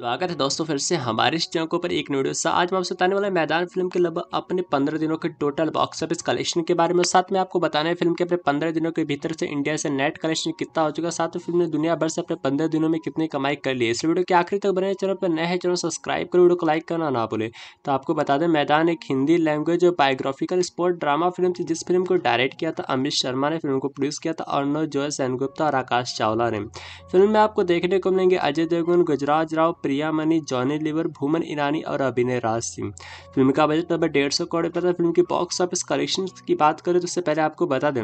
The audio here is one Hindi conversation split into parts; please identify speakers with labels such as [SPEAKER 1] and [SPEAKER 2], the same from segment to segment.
[SPEAKER 1] स्वागत है दोस्तों फिर से हमारे चैनल पर एक वीडियो सा आज मैं आपसे बताने वाला मैदान फिल्म के लगभग अपने पंद्रह दिनों के टोटल बॉक्स ऑफिस कलेक्शन के बारे में साथ में आपको बताना है फिल्म के अपने पंद्रह दिनों के भीतर से इंडिया से नेट कलेक्शन कितना हो चुका साथ में फिल्म ने दुनिया भर से अपने पंद्रह दिनों में कितनी कमाई कर ली है इस वीडियो के आखिरी तक बने चैनल पर नए चैनल सब्सक्राइब करो वीडियो को लाइक करना ना भूले तो आपको बता दें मैदान एक हिंदी लैंग्वेज और बायोग्राफिकल स्पोर्ट ड्रामा फिल्म थी जिस फिल्म को डायरेक्ट किया था अमित शर्मा ने फिल्म को प्रोड्यूस किया था जो जोय सेनगुप्ता और आकाश चावला ने फिल्म में आपको देखने को मिलेंगे अजय देवगन गुजराज राव प्रिया मनी जॉनी लिवर भूमन ईरानी और अभिनय राज सिंह फिल्म का बजट लगभग तो डेढ़ सौ करोड़ था फिल्म की बॉक्स ऑफिस कलेक्शन की बात करें तो उससे पहले आपको बता दें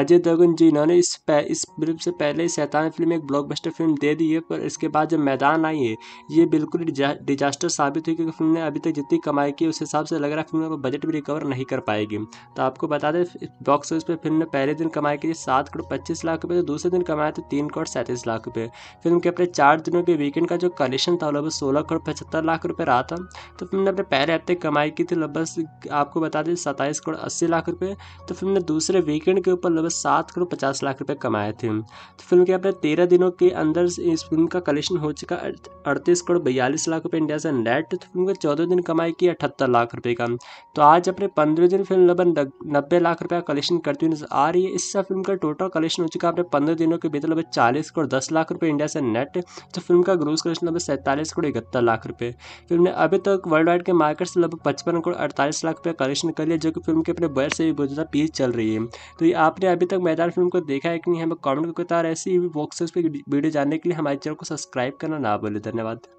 [SPEAKER 1] अजय देवगन जी इन्होंने इस इस फिल्म से पहले सैतान फिल्म एक ब्लॉकबस्टर फिल्म दे दी है पर इसके बाद जब मैदान आई है ये बिल्कुल डिजास्टर साबित हुई क्योंकि फिल्म ने अभी तक जितनी कमाई की उस हिसाब से लग रहा है फिल्म का बजट भी रिकवर नहीं कर पाएगी तो आपको बता दें बॉक्स ऑफिस पर फिल्म ने पहले दिन कमाई के लिए सात करोड़ पच्चीस लाख रुपये तो दूसरे दिन कमाए तो तीन करोड़ सैंतीस लाख रुपये फिल्म के अपने चार दिनों के वीकेंड का जो कलेक्शन कलेक्शन था लगभग सोलह करोड़ पचहत्तर लाख रुपये रहा था तो फिल्म ने अपने पहले हफ्ते कमाई की थी लगभग आपको बता दें सत्ताईस करोड़ अस्सी लाख रुपये तो फिल्म ने दूसरे वीकेंड के ऊपर लगभग सात करोड़ पचास लाख रुपये कमाए थे तो फिल्म के अपने तेरह दिनों के अंदर इस फिल्म का कलेक्शन हो चुका अड़तीस करोड़ बयालीस लाख रुपये इंडिया से नेट तो फिल्म का चौदह दिन कमाई की अठहत्तर लाख रुपये का तो आज अपने पंद्रह दिन फिल्म लगभग नब्बे लाख रुपये का कलेक्शन करती हुई नजर आ रही है इससे फिल्म का टोटल कलेक्शन हो चुका है अपने पंद्रह दिनों के भीतर लगभग चालीस करोड़ दस लाख रुपये इंडिया से नेट तो फिल्म का ग्रोस कलेक्शन लगभग सैंतालीस करोड़ इकहत्तर लाख रुपये फिल्म ने अभी तक वर्ल्ड वाइड के मार्केट से लगभग पचपन करोड़ अड़तालीस लाख रुपये कलेक्शन कर लिया जो कि फिल्म के अपने बजट से भी बहुत ज़्यादा पीछे चल रही है तो ये आपने अभी तक मैदान फिल्म को देखा है कि नहीं हमें कॉमेंट को बता ऐसी पर वीडियो जानने के लिए हमारे चैनल को सब्सक्राइब करना ना बोले धन्यवाद